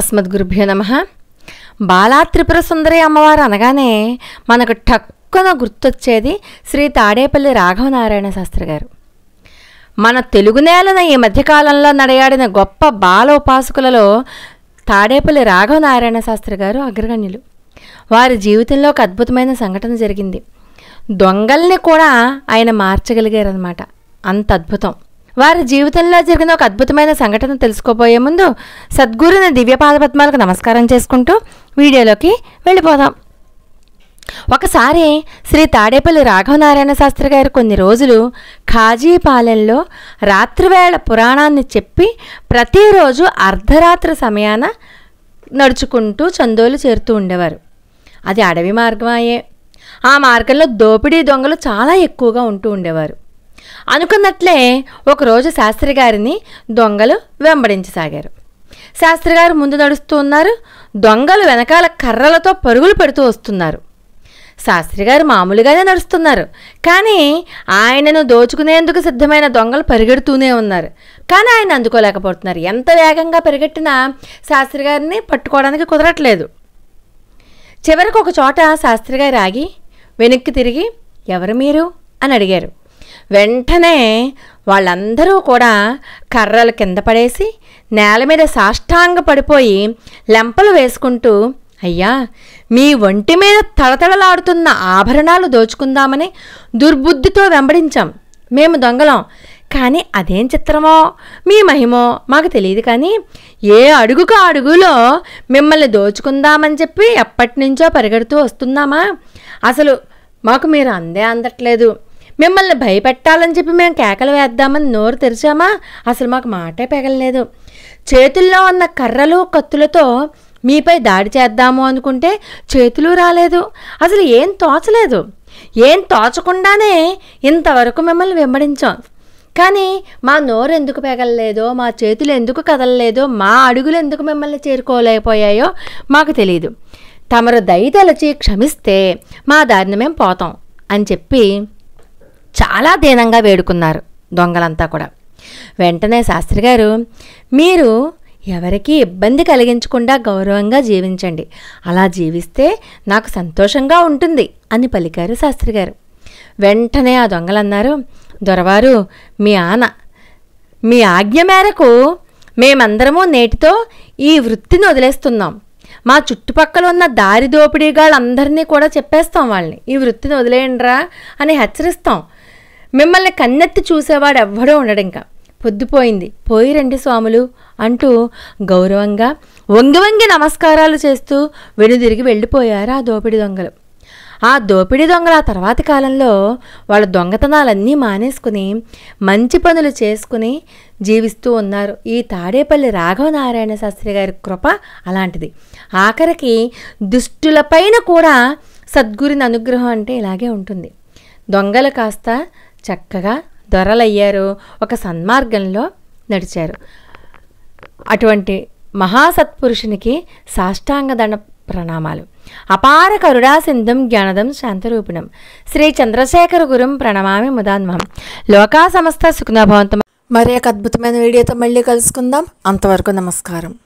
అస్మద్గురుభ్యో నమ బాలా త్రిపుర సుందరి అమ్మవారు అనగానే మనకు టక్కున గుర్తొచ్చేది శ్రీ తాడేపల్లి రాఘవనారాయణ శాస్త్రి గారు మన తెలుగు నేలన ఈ మధ్యకాలంలో నడయాడిన గొప్ప బాల ఉపాసకులలో తాడేపల్లి రాఘవనారాయణ శాస్త్రి గారు అగ్రగణ్యులు వారి జీవితంలో ఒక అద్భుతమైన సంఘటన జరిగింది దొంగల్ని కూడా ఆయన మార్చగలిగారనమాట అంత అద్భుతం వారి జీవితంలో జరిగిన ఒక అద్భుతమైన సంఘటన తెలుసుకోబోయే ముందు సద్గురుని దివ్యపాద నమస్కారం చేసుకుంటూ వీడియోలోకి వెళ్ళిపోదాం ఒకసారి శ్రీ తాడేపల్లి రాఘవనారాయణ శాస్త్రి గారు కొన్ని రోజులు ఖాజీపాలెంలో రాత్రివేళ పురాణాన్ని చెప్పి ప్రతిరోజు అర్ధరాత్రి సమయాన నడుచుకుంటూ చందోలు చేరుతూ ఉండేవారు అది అడవి మార్గమాయే ఆ మార్గంలో దోపిడీ దొంగలు చాలా ఎక్కువగా ఉంటూ ఉండేవారు అనుకున్నట్లే ఒకరోజు శాస్త్రి గారిని దొంగలు వెంబడించసాగారు శాస్త్రి గారు ముందు నడుస్తూ ఉన్నారు దొంగలు వెనకాల కర్రలతో పరుగులు పెడుతూ వస్తున్నారు శాస్త్రి గారు మామూలుగానే నడుస్తున్నారు కానీ ఆయనను దోచుకునేందుకు సిద్ధమైన దొంగలు పరిగెడుతూనే ఉన్నారు కానీ ఆయన అందుకోలేకపోతున్నారు ఎంత వేగంగా పరిగెట్టినా శాస్త్రి గారిని పట్టుకోవడానికి కుదరట్లేదు చివరికి ఒక చోట శాస్త్రి గారు ఆగి వెనక్కి తిరిగి ఎవరు మీరు అని అడిగారు వెంటనే వాళ్ళందరూ కూడా కర్రలు కింద పడేసి నేల మీద సాష్టాంగ పడిపోయి లెంపలు వేసుకుంటూ అయ్యా మీ ఒంటి మీద తడతడలాడుతున్న ఆభరణాలు దోచుకుందామని దుర్బుద్ధితో వెంబడించాం మేము దొంగలం కానీ అదేం చిత్రమో మీ మహిమో మాకు తెలియదు కానీ ఏ అడుగుకు అడుగులో మిమ్మల్ని దోచుకుందామని చెప్పి ఎప్పటి నుంచో పరిగెడుతూ వస్తున్నామా అసలు మాకు మీరు అందే అందట్లేదు మిమ్మల్ని భయపెట్టాలని చెప్పి మేము కేకలు వేద్దామని నోరు తెరిచామా అసలు మాకు మాటే పెగలలేదు చేతుల్లో ఉన్న కర్రలు కత్తులతో మీపై దాడి చేద్దాము అనుకుంటే చేతులు రాలేదు అసలు ఏం తోచలేదు ఏం తోచకుండానే ఇంతవరకు మిమ్మల్ని వెంబడించాం కానీ మా నోరు ఎందుకు పెగలలేదో మా చేతులు ఎందుకు కదలలేదో మా అడుగులు ఎందుకు మిమ్మల్ని చేరుకోలేకపోయాయో మాకు తెలియదు తమరు దయతలచి క్షమిస్తే మా దారిని మేము పోతాం అని చెప్పి చాలా దీనంగా వేడుకున్నారు దొంగలంతా కూడా వెంటనే శాస్త్రి గారు మీరు ఎవరికీ ఇబ్బంది కలిగించకుండా గౌరవంగా జీవించండి అలా జీవిస్తే నాకు సంతోషంగా ఉంటుంది అని పలికారు శాస్త్రి గారు వెంటనే ఆ దొంగలన్నారు దొరవారు మీ ఆన మీ ఆజ్ఞ మేరకు మేమందరము నేటితో ఈ వృత్తిని వదిలేస్తున్నాం మా చుట్టుపక్కల ఉన్న దారిదోపిడీగాళ్ళందరినీ కూడా చెప్పేస్తాం వాళ్ళని ఈ వృత్తిని వదిలేయండిరా అని హెచ్చరిస్తాం మిమ్మల్ని కన్నెత్తి చూసేవాడు ఎవ్వడూ ఉండడు ఇంకా పొద్దుపోయింది పోయి రండి స్వాములు అంటూ గౌరవంగా వంగి వంగి నమస్కారాలు చేస్తూ వెనుదిరిగి వెళ్ళిపోయారు ఆ దోపిడి దొంగలు ఆ దోపిడీ దొంగల ఆ తర్వాతి కాలంలో వాళ్ళ దొంగతనాలన్నీ మానేసుకుని మంచి పనులు చేసుకుని జీవిస్తూ ఉన్నారు ఈ తాడేపల్లి రాఘవనారాయణ శాస్త్రి గారి కృప అలాంటిది ఆఖరికి దుష్టులపైన కూడా సద్గురిని అనుగ్రహం అంటే ఇలాగే ఉంటుంది దొంగలు కాస్త చక్కగా దొరలయ్యారు ఒక సన్మార్గంలో నడిచారు అటువంటి మహాసత్పురుషునికి సాష్టాంగదణ ప్రణామాలు అపార కరుడా సింధం జ్ఞానదం శాంతరూపిణం శ్రీ చంద్రశేఖర గురుం ప్రణమామి ముదాన్మహం లోకా సమస్త సుఖనభవంతం మరి ఒక అద్భుతమైన వీడియోతో మళ్ళీ కలుసుకుందాం అంతవరకు నమస్కారం